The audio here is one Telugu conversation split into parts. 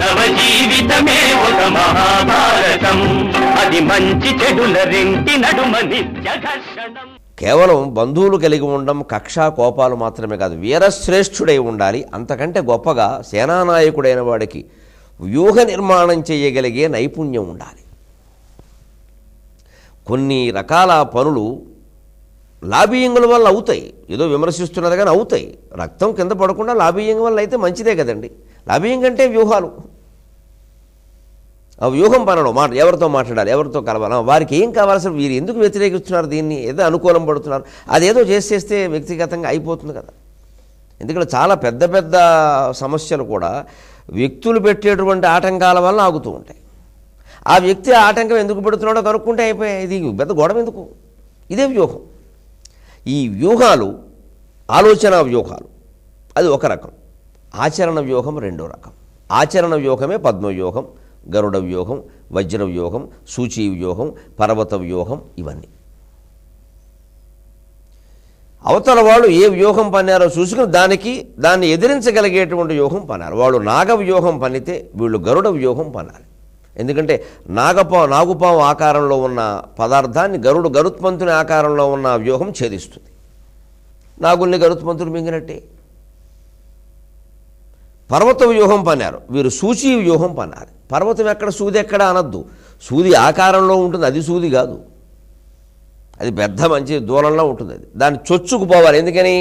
మానవ జీవితమే ఒక మహాభారతం అది మంచి చెడుల రెంటి నడుమ నిత్య కేవలం బంధువులు కలిగి ఉండడం కక్షా కోపాలు మాత్రమే కాదు వీరశ్రేష్ఠుడై ఉండాలి అంతకంటే గొప్పగా సేనానాయకుడైన వాడికి వ్యూహ నిర్మాణం చేయగలిగే నైపుణ్యం ఉండాలి కొన్ని రకాల పనులు లాబీయింగుల వల్ల అవుతాయి ఏదో విమర్శిస్తున్నది కానీ అవుతాయి రక్తం కింద పడకుండా లాబీయింగ్ వల్ల అయితే మంచిదే కదండి లభ్యం కంటే వ్యూహాలు ఆ వ్యూహం పనడం మాట ఎవరితో మాట్లాడాలి ఎవరితో కలవాలి వారికి ఏం కావాల్సిన వీరు ఎందుకు వ్యతిరేకిస్తున్నారు దీన్ని ఏదో అనుకూలం పడుతున్నారు అదేదో చేసేస్తే వ్యక్తిగతంగా అయిపోతుంది కదా ఎందుకంటే చాలా పెద్ద పెద్ద సమస్యలు కూడా వ్యక్తులు పెట్టేటువంటి ఆటంకాల వల్ల ఆగుతూ ఉంటాయి ఆ వ్యక్తి ఆటంకం ఎందుకు పెడుతున్నాడో కనుక్కుంటే అయిపోయాయి ఇది పెద్ద గొడవ ఎందుకు ఇదే వ్యూహం ఈ వ్యూహాలు ఆలోచన వ్యూహాలు అది ఒక రకం ఆచరణ వ్యూహం రెండో రకం ఆచరణ వ్యూహమే పద్మవ్యూహం గరుడ వ్యూహం వజ్ర వ్యూహం సూచీ వ్యూహం పర్వత వ్యూహం ఇవన్నీ అవతల వాళ్ళు ఏ వ్యూహం పన్నారో చూసుకుని దానికి దాన్ని ఎదిరించగలిగేటువంటి వ్యూహం పన్నారు వాళ్ళు నాగ వ్యూహం పనితే వీళ్ళు గరుడ వ్యూహం పన్నారు ఎందుకంటే నాగపా నాగుపాము ఆకారంలో ఉన్న పదార్థాన్ని గరుడు గరుత్మంతుని ఆకారంలో ఉన్న వ్యూహం ఛేదిస్తుంది నాగుల్ని గరుత్మంతుడు మింగినట్టే పర్వత వ్యూహం పన్నారు వీరు సూచి వ్యూహం పన్నారు పర్వతం ఎక్కడ సూది ఎక్కడ అనద్దు సూది ఆకారంలో ఉంటుంది అది సూది కాదు అది పెద్ద మంచి దూరంలో ఉంటుంది అది దాన్ని చొచ్చుకుపోవాలి ఎందుకని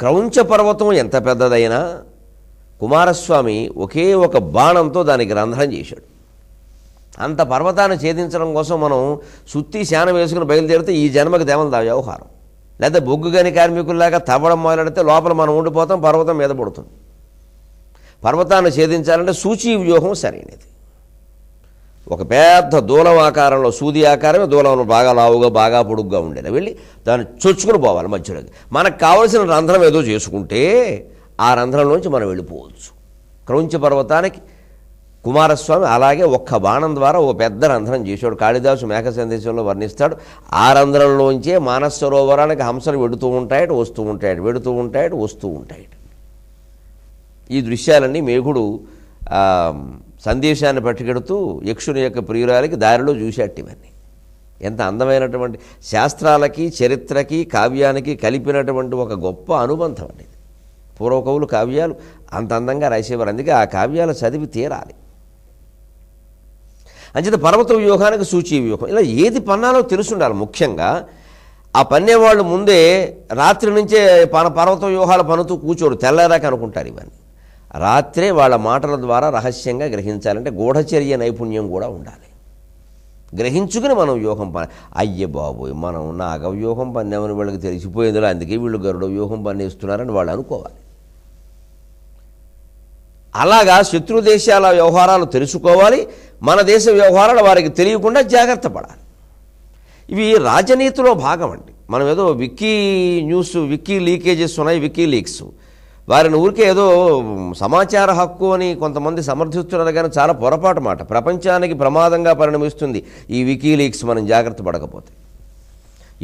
క్రౌంచ పర్వతం ఎంత పెద్దదైనా కుమారస్వామి ఒకే ఒక బాణంతో దానికి రంధ్రం చేశాడు అంత పర్వతాన్ని ఛేదించడం కోసం మనం సుత్తి శానం వేసుకుని బయలుదేరితే ఈ జన్మకు దా వ్యవహారం లేదా బొగ్గు కాని కార్మికుల్లాగా తవ్వడం మొదలెడితే లోపల మనం ఉండిపోతాం పర్వతం మీద పడుతుంది పర్వతాన్ని ఛేదించాలంటే సూచి వ్యూహం సరైనది ఒక పెద్ద దూలం ఆకారంలో సూది ఆకారమే దూలం బాగా లావుగా బాగా పొడుగ్గా ఉండేది వెళ్ళి దాన్ని చొచ్చుకుని పోవాలి మధ్యలోకి మనకు కావలసిన రంధ్రం ఏదో చేసుకుంటే ఆ రంధ్రంలోంచి మనం వెళ్ళిపోవచ్చు క్రౌంచ పర్వతానికి కుమారస్వామి అలాగే ఒక్క బాణం ద్వారా ఓ పెద్ద రంధ్రం చేశాడు కాళిదాసు మేఘ సందేశంలో వర్ణిస్తాడు ఆ రంధ్రంలోంచే మానసరోవరానికి హంసలు వెడుతూ ఉంటాయట వస్తూ ఉంటాయట వెడుతూ ఉంటాయట వస్తూ ఉంటాయట ఈ దృశ్యాలన్నీ మేఘుడు సందేశాన్ని పట్టుకెడుతూ యక్షుని యొక్క ప్రియురాలకి దారిలో చూసేట ఇవన్నీ ఎంత అందమైనటువంటి శాస్త్రాలకి చరిత్రకి కావ్యానికి కలిపినటువంటి ఒక గొప్ప అనుబంధం అండి పూర్వకవులు కావ్యాలు అంత అందంగా రాసేవారు అందుకే ఆ కావ్యాలు చదివి తీరాలి అంచేత పర్వత వ్యూహానికి సూచి వ్యూహం ఇలా ఏది పన్నాలో తెలుసుండాలి ముఖ్యంగా ఆ పన్నేవాళ్ళు ముందే రాత్రి నుంచే పన పర్వత వ్యూహాలు పనుతూ కూర్చోరు తెల్లారాక అనుకుంటారు ఇవన్నీ రాత్రే వాళ్ళ మాటల ద్వారా రహస్యంగా గ్రహించాలంటే గూఢచర్య నైపుణ్యం కూడా ఉండాలి గ్రహించుకుని మనం వ్యూహం పని అయ్యే బాబోయ్ మనం నాగ వ్యూహం పన్నేమని వీళ్ళకి తెలిసిపోయింది అందుకే వీళ్ళు గరుడ వ్యూహం పన్నేస్తున్నారని వాళ్ళు అనుకోవాలి అలాగా శత్రు దేశాల వ్యవహారాలు తెలుసుకోవాలి మన దేశ వ్యవహారాలు వారికి తెలియకుండా జాగ్రత్త పడాలి ఇవి రాజనీతిలో భాగం అండి మనం ఏదో విక్కీ న్యూస్ విక్కీ లీకేజెస్ ఉన్నాయి విక్కీ లీక్స్ వారిని ఊరికే ఏదో సమాచార హక్కు అని కొంతమంది సమర్థిస్తున్నారు కానీ చాలా పొరపాటు మాట ప్రపంచానికి ప్రమాదంగా పరిణమిస్తుంది ఈ వికీలీక్స్ మనం జాగ్రత్త పడకపోతే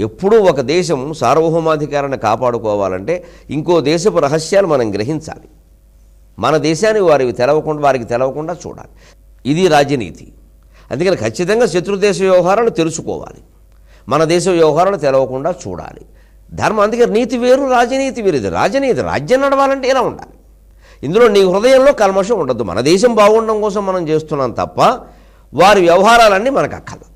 ఎప్పుడూ ఒక దేశం సార్వభౌమాధికారాన్ని కాపాడుకోవాలంటే ఇంకో దేశపు రహస్యాలు మనం గ్రహించాలి మన దేశానికి వారికి తెలవకుండా వారికి తెలవకుండా చూడాలి ఇది రాజనీతి అందుకని ఖచ్చితంగా శత్రుదేశ వ్యవహారాలు తెలుసుకోవాలి మన దేశ వ్యవహారాలు తెలవకుండా చూడాలి ధర్మం అందుకే నీతి వేరు రాజనీతి వేరు ఇది రాజనీతి రాజ్యం నడవాలంటే ఇలా ఉండాలి ఇందులో నీ హృదయంలో కల్మషం ఉండదు మన దేశం బాగుండడం కోసం మనం చేస్తున్నాం తప్ప వారి వ్యవహారాలన్నీ మనకు అక్కర్లేదు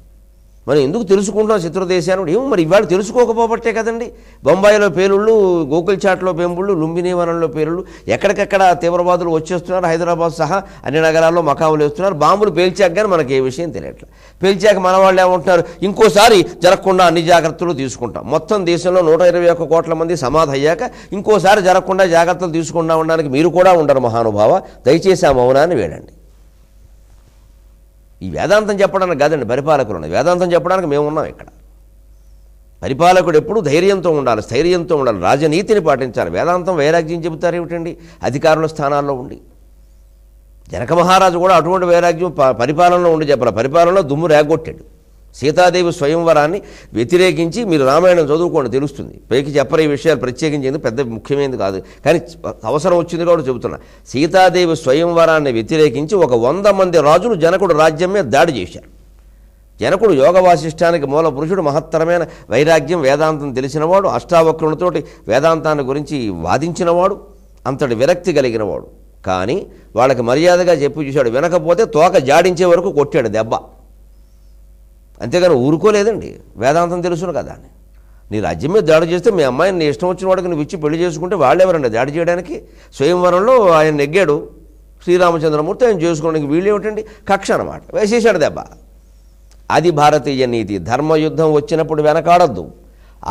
మనం ఎందుకు తెలుసుకుంటున్నాం చిత్రదేశానుడు ఏమో మరి ఇవాళ తెలుసుకోకపోబట్టే కదండి బొంబాయిలో పేలుళ్ళు గోకుల్చాట్లో పెంపుళ్ళు లుంబిని వనంలో పేలుళ్ళు ఎక్కడికెక్కడ తీవ్రవాదులు వచ్చేస్తున్నారు హైదరాబాద్ సహా అన్ని నగరాల్లో మకాములు వేస్తున్నారు బాంబులు పేల్చాక కానీ మనకి ఏ విషయం తెలియట్లేదు పేల్చాక మన వాళ్ళు ఏమంటున్నారు ఇంకోసారి జరగకుండా అన్ని జాగ్రత్తలు తీసుకుంటాం మొత్తం దేశంలో నూట ఇరవై ఒక్క కోట్ల మంది సమాధి అయ్యాక ఇంకోసారి జరగకుండా జాగ్రత్తలు తీసుకుంటా ఉండడానికి మీరు కూడా ఉండరు మహానుభావ దయచేసి ఆ మౌనాన్ని వేడండి ఈ వేదాంతం చెప్పడానికి కాదండి పరిపాలకులు ఉన్నాయి వేదాంతం చెప్పడానికి మేము ఉన్నాం ఇక్కడ పరిపాలకుడు ఎప్పుడు ధైర్యంతో ఉండాలి స్థైర్యంతో ఉండాలి రాజనీతిని పాటించాలి వేదాంతం వైరాగ్యం చెబుతారు ఏమిటండి అధికారుల స్థానాల్లో ఉండి జనక మహారాజు కూడా అటువంటి వైరాగ్యం పరిపాలనలో ఉండి చెప్పాలి పరిపాలనలో దుమ్ము రేగొట్టాడు సీతాదేవి స్వయంవరాన్ని వ్యతిరేకించి మీరు రామాయణం చదువుకోండి తెలుస్తుంది పైకి చెప్పరు ఈ విషయాలు ప్రత్యేకించేందుకు పెద్ద ముఖ్యమైనది కాదు కానీ అవసరం వచ్చింది కూడా చెబుతున్నా సీతాదేవి స్వయంవరాన్ని వ్యతిరేకించి ఒక వంద మంది రాజులు జనకుడు రాజ్యం మీద దాడి చేశారు జనకుడు యోగ వాసిష్టానికి మూల పురుషుడు మహత్తరమైన వైరాగ్యం వేదాంతం తెలిసినవాడు అష్టావక్రునితోటి వేదాంతాన్ని గురించి వాదించినవాడు అంతటి విరక్తి కలిగినవాడు కానీ వాళ్ళకి మర్యాదగా చెప్పి చూశాడు వినకపోతే తోక జాడించే వరకు కొట్టాడు దెబ్బ అంతేగాని ఊరుకోలేదండి వేదాంతం తెలుసును కదా అని నీ రాజ్యం మీద దాడి చేస్తే మీ అమ్మాయిని నీ ఇష్టం వచ్చిన వాడికి నువ్వు ఇచ్చి పెళ్లి చేసుకుంటే వాళ్ళెవరండి దాడి చేయడానికి స్వయంవరంలో ఆయన నెగ్గాడు శ్రీరామచంద్రమూర్తి ఆయన చేసుకోవడానికి వీళ్ళు ఏమిటండి కక్ష అనమాట వేసేశాడు దెబ్బ అది భారతీయ నీతి ధర్మయుద్ధం వచ్చినప్పుడు వెనకాడద్దు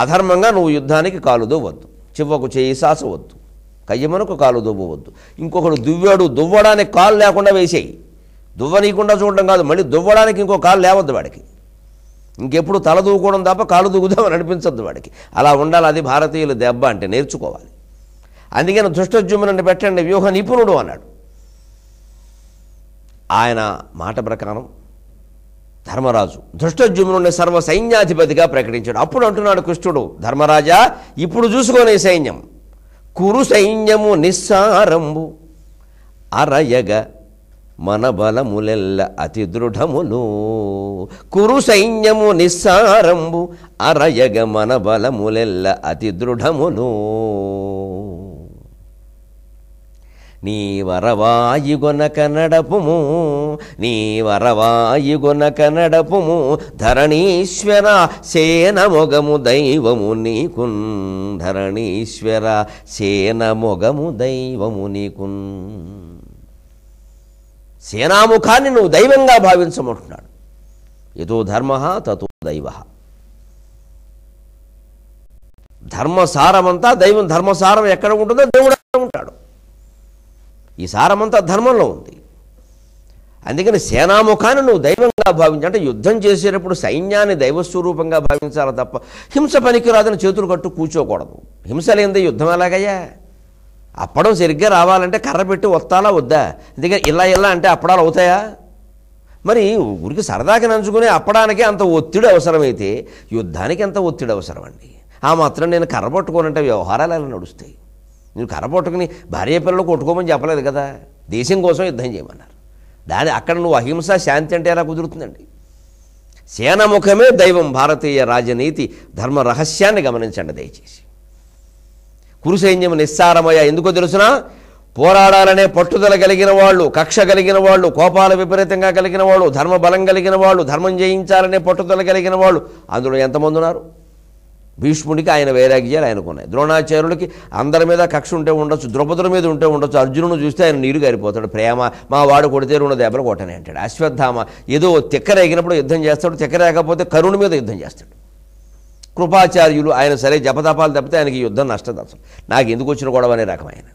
అధర్మంగా నువ్వు యుద్ధానికి కాలు వద్దు చివ్వకు చేయి వద్దు కయ్యమనకు కాలు దువ్వవద్దు ఇంకొకడు దువ్వాడు దువ్వడానికి కాలు లేకుండా వేసేయి దువ్వనీయకుండా చూడడం కాదు మళ్ళీ దువ్వడానికి ఇంకో కాలు లేవద్దు వాడికి ఇంకెప్పుడు తల దూకోవడం తప్ప కాలు దూకుదామని అనిపించద్దు వాడికి అలా ఉండాలి అది భారతీయుల దెబ్బ అంటే నేర్చుకోవాలి అందుకని దుష్టజుమ్మునని పెట్టండి వ్యూహ నిపుణుడు అన్నాడు ఆయన మాట ప్రకారం ధర్మరాజు దుష్టజుమ్నుని సర్వ సైన్యాధిపతిగా ప్రకటించాడు అప్పుడు అంటున్నాడు కృష్ణుడు ధర్మరాజా ఇప్పుడు చూసుకునే సైన్యం కురు సైన్యము నిస్సారంబు అరయగ మన బలములెల్ల అతి దృఢములు కురు సైన్యము నిస్సారంబు అరయగ మన బలములెల్ల అతి దృఢములు నీ వరవాయి గొనక నడపుము నీ వరవాయి గొనక నడపుము ధరణీశ్వర సేన మొగము దైవము నీకున్ ధరణీశ్వర సేన మొగము దైవము నీకున్ సేనాముఖాన్ని నువ్వు దైవంగా భావించమంటున్నాడు ఎదో ధర్మ తతో దైవ ధర్మసారమంతా దైవం ధర్మసారం ఎక్కడ ఉంటుందో దేవుడు ఉంటాడు ఈ సారమంతా ధర్మంలో ఉంది అందుకని సేనాముఖాన్ని నువ్వు దైవంగా భావించి అంటే యుద్ధం చేసేటప్పుడు సైన్యాన్ని దైవస్వరూపంగా భావించాలి తప్ప హింస పనికిరాదని చేతులు కట్టు కూర్చోకూడదు హింస లేనిదే యుద్ధం ఎలాగయ్యా అప్పడం సరిగ్గా రావాలంటే కర్ర పెట్టి వస్తాలా వద్దా అందుకే ఇలా ఇలా అంటే అప్పడాలు అవుతాయా మరి ఊరికి సరదాకి నంచుకునే అప్పడానికి అంత ఒత్తిడి అవసరమైతే యుద్ధానికి ఎంత ఒత్తిడి అవసరం అండి ఆ మాత్రం నేను కర్ర పట్టుకోనంటే వ్యవహారాలు ఎలా నడుస్తాయి నేను కర్ర పట్టుకుని భార్య పిల్లలు కొట్టుకోమని చెప్పలేదు కదా దేశం కోసం యుద్ధం చేయమన్నారు దాని అక్కడ నువ్వు అహింస శాంతి అంటే ఎలా కుదురుతుందండి సేనముఖమే దైవం భారతీయ రాజనీతి ధర్మ రహస్యాన్ని గమనించండి దయచేసి కురు సైన్యం నిస్సారమయ్యా ఎందుకో తెలుసిన పోరాడాలనే పట్టుదల కలిగిన వాళ్ళు కక్ష కలిగిన వాళ్ళు కోపాల విపరీతంగా కలిగిన వాళ్ళు ధర్మ బలం కలిగిన వాళ్ళు ధర్మం జయించాలనే పట్టుదల కలిగిన వాళ్ళు అందులో ఎంతమంది ఉన్నారు భీష్ముడికి ఆయన వైరాగ్యాలు ఆయనకున్నాయి ద్రోణాచార్యులకి అందరి మీద కక్ష ఉంటే ఉండొచ్చు ద్రౌపదుల మీద ఉంటే ఉండొచ్చు అర్జునుడు చూస్తే ఆయన నీరు గారిపోతాడు ప్రేమ మా వాడు కొడితే రెండు దెబ్బలు కొట్టని అంటాడు అశ్వత్థామ ఏదో తెక్కరేగినప్పుడు యుద్ధం చేస్తాడు తెక్కరేకపోతే కరుణ మీద యుద్ధం చేస్తాడు కృపాచార్యులు ఆయన సరే జపతపాలు తప్పితే ఆయనకి యుద్ధం నష్టం అసలు నాకు ఎందుకు వచ్చిన గొడవ అనే రకం ఆయన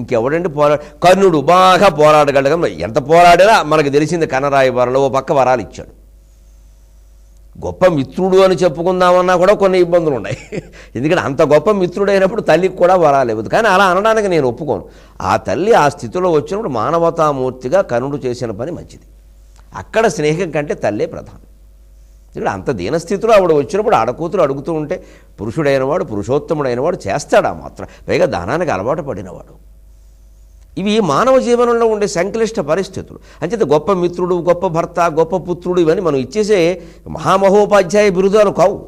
ఇంకెవడండి పోరా కర్ణుడు బాగా పోరాడగలగ ఎంత పోరాడినా మనకు తెలిసింది కనరాయి వరలో ఓ పక్క వరాలు ఇచ్చాడు గొప్ప మిత్రుడు అని చెప్పుకుందామన్నా కూడా కొన్ని ఇబ్బందులు ఉన్నాయి ఎందుకంటే అంత గొప్ప మిత్రుడైనప్పుడు తల్లికి కూడా వరాలేవద్దు కానీ అలా అనడానికి నేను ఒప్పుకోను ఆ తల్లి ఆ స్థితిలో వచ్చినప్పుడు మానవతామూర్తిగా కర్ణుడు చేసిన పని మంచిది అక్కడ స్నేహం కంటే తల్లే ప్రధానం ఎందుకంటే అంత దీనస్థితిలో ఆవిడ వచ్చినప్పుడు ఆడకూతురు అడుగుతూ ఉంటే పురుషుడైన వాడు వాడు చేస్తాడు చేస్తాడా మాత్రం పైగా దానానికి అలవాటు పడినవాడు ఇవి మానవ జీవనంలో ఉండే సంక్లిష్ట పరిస్థితులు అంచేత గొప్ప మిత్రుడు గొప్ప భర్త గొప్ప పుత్రుడు ఇవన్నీ మనం ఇచ్చేసే మహామహోపాధ్యాయ బిరుదాలు కావు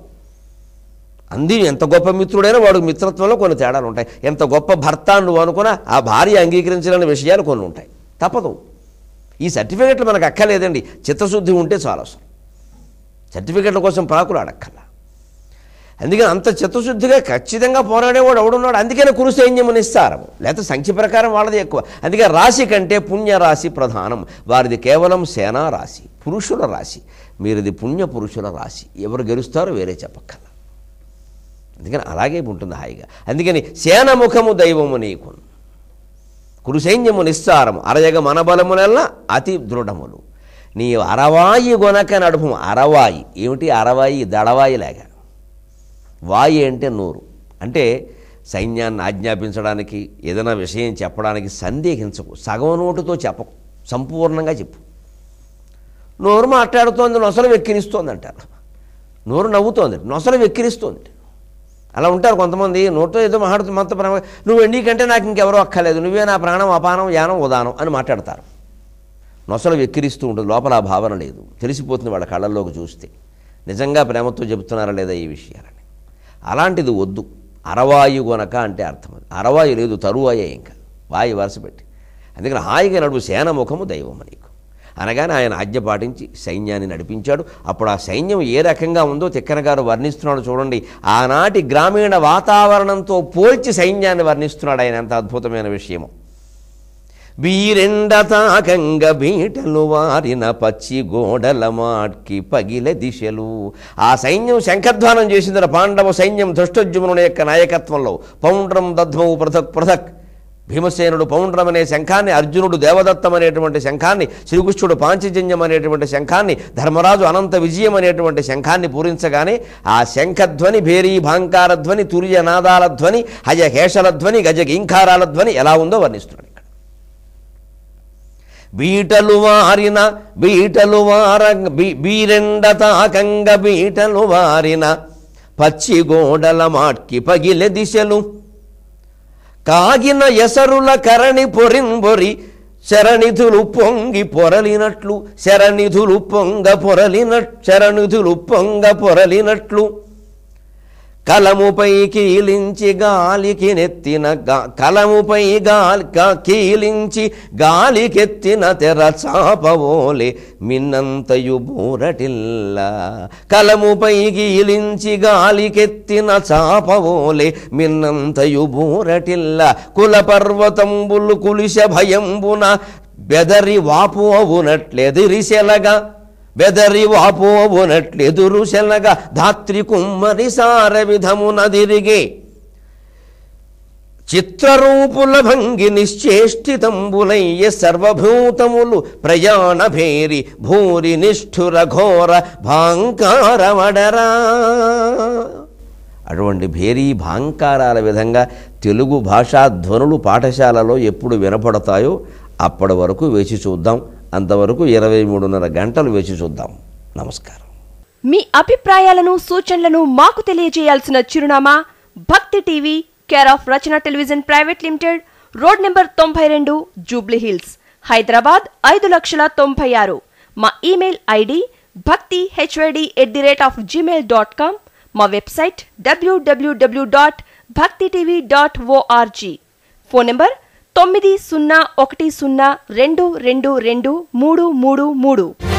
అంది ఎంత గొప్ప మిత్రుడైనా వాడు మిత్రత్వంలో కొన్ని తేడాలు ఉంటాయి ఎంత గొప్ప భర్త నువ్వు అనుకున్నా ఆ భార్య అంగీకరించలేని విషయాలు కొన్ని ఉంటాయి తప్పదు ఈ సర్టిఫికెట్లు మనకు అక్కర్లేదండి చిత్తశుద్ధి ఉంటే చాలా అవసరం సర్టిఫికెట్ల కోసం అడక్కల అందుకని అంత చిత్తశుద్ధిగా ఖచ్చితంగా పోరాడేవాడు ఎవడున్నాడు అందుకనే కురు సైన్యముని ఇస్తారు లేకపోతే సంఖ్య ప్రకారం వాళ్ళది ఎక్కువ అందుకే రాశి కంటే పుణ్యరాశి ప్రధానం వారిది కేవలం సేనా రాశి పురుషుల రాశి మీరుది పుణ్య పురుషుల రాశి ఎవరు గెలుస్తారో వేరే చెప్పక్కల అందుకని అలాగే ఉంటుంది హాయిగా అందుకని సేన ముఖము దైవము నీకు కురు సైన్యము నిస్సారము అరయగ మనబలములల్లా అతి దృఢములు నీ అరవాయి గొనక నడుపు అరవాయి ఏమిటి అరవాయి దడవాయి లేక వాయి అంటే నూరు అంటే సైన్యాన్ని ఆజ్ఞాపించడానికి ఏదైనా విషయం చెప్పడానికి సందేహించకు సగం నోటుతో చెప్పకు సంపూర్ణంగా చెప్పు నోరు మాట్లాడుతోంది నొసలు వెక్కిరిస్తోంది అంటారు నోరు నవ్వుతోంది నొసలు వెక్కిరిస్తోంది అలా ఉంటారు కొంతమంది నోటితో ఏదో మాట్లాడుతూ మొత్తం నువ్వు ఎన్నికంటే నాకు ఇంకెవరో అక్కర్లేదు నువ్వే నా ప్రాణం అపానం యానం ఉదానం అని మాట్లాడతారు నొసలు వెక్కిరిస్తూ ఉంటుంది లోపల ఆ భావన లేదు తెలిసిపోతుంది వాళ్ళ కళ్ళల్లోకి చూస్తే నిజంగా ప్రేమతో చెబుతున్నారా లేదా ఈ విషయాలని అలాంటిది వద్దు అరవాయు గొనక అంటే అర్థం అది అరవాయు లేదు తరువాయే ఇంకా వాయి వరసపెట్టి అందుకని హాయిగా నడుపు సేనముఖము ముఖము దైవం నీకు అనగానే ఆయన ఆజ్ఞ పాటించి సైన్యాన్ని నడిపించాడు అప్పుడు ఆ సైన్యం ఏ రకంగా ఉందో తిక్కన గారు వర్ణిస్తున్నాడు చూడండి ఆనాటి గ్రామీణ వాతావరణంతో పోల్చి సైన్యాన్ని వర్ణిస్తున్నాడు ఆయన ఎంత అద్భుతమైన విషయమో వీరెండతాకంగ బీటలు వారిన పచ్చి గోడల మాట్కి పగిల దిశలు ఆ సైన్యం శంఖధ్వానం చేసిందిన పాండవ సైన్యం ధృష్టజుమ్నుని యొక్క నాయకత్వంలో పౌండ్రం దధ్మవు పృథక్ పృథక్ భీమసేనుడు పౌండ్రం అనే శంఖాన్ని అర్జునుడు దేవదత్తం అనేటువంటి శంఖాన్ని శ్రీకృష్ణుడు పాంచజన్యం అనేటువంటి శంఖాన్ని ధర్మరాజు అనంత విజయం అనేటువంటి శంఖాన్ని పూరించగానే ఆ శంఖధ్వని భేరీ భాంకార ధ్వని తుర్యనాదాల ధ్వని హజ హేషల ధ్వని గజ ఇంకారాల ధ్వని ఎలా ఉందో వర్ణిస్తున్నాడు బీటలు వారిన బీటలు వార బీరెండ తాకంగ బీటలు వారిన పచ్చి గోడల మాట్కి పగిలె దిశలు కాగిన ఎసరుల కరణి పొరింబొరి శరణిధులు పొంగి పొరలినట్లు శరణిధులు పొంగ పొరలిన శరణిధులు పొంగ పొరలినట్లు కలముపై కీలించి గాలికి నెత్తిన కలముపై గాలి కీలించి గాలికెత్తిన తెర చాపవోలే మిన్నంతయు బూరటిల్ల కలముపై కీలించి గాలికెత్తిన చాపవోలే మిన్నంతయు బూరటిల్ల కులపర్వతంబులు కులిశ భయంబున బెదరి వాపు అవునట్లెదిరిశెలగా బెదరి వాపోవునట్లెదురు శనగ ధాత్రి కుమ్మరి సార విధమునదిరిగి చిత్రరూపుల భంగి నిశ్చేష్టితంబులయ్య సర్వభూతములు ప్రయాణ భేరి భూరి నిష్ఠుర ఘోర వడరా అటువంటి భేరీ భాంకారాల విధంగా తెలుగు భాషా ధ్వనులు పాఠశాలలో ఎప్పుడు వినపడతాయో అప్పటి వరకు వేచి చూద్దాం అంతవరకు ఇరవై మూడున్నర గంటలు వేచి చూద్దాం నమస్కారం మీ అభిప్రాయాలను సూచనలను మాకు తెలియజేయాల్సిన చిరునామా Bhakti TV care of Rachana television private limited road number తొంభై రెండు జూబ్లీ హిల్స్ హైదరాబాద్ ఐదు లక్షల తొంభై ఆరు మా email ID Bhakti H Y D at the rate of Gmail dot com మా website W W W dot Bhakti TV dot O R G phone number తొమ్మిది సున్నా ఒకటి సున్నా రెండు రెండు రెండు మూడు మూడు మూడు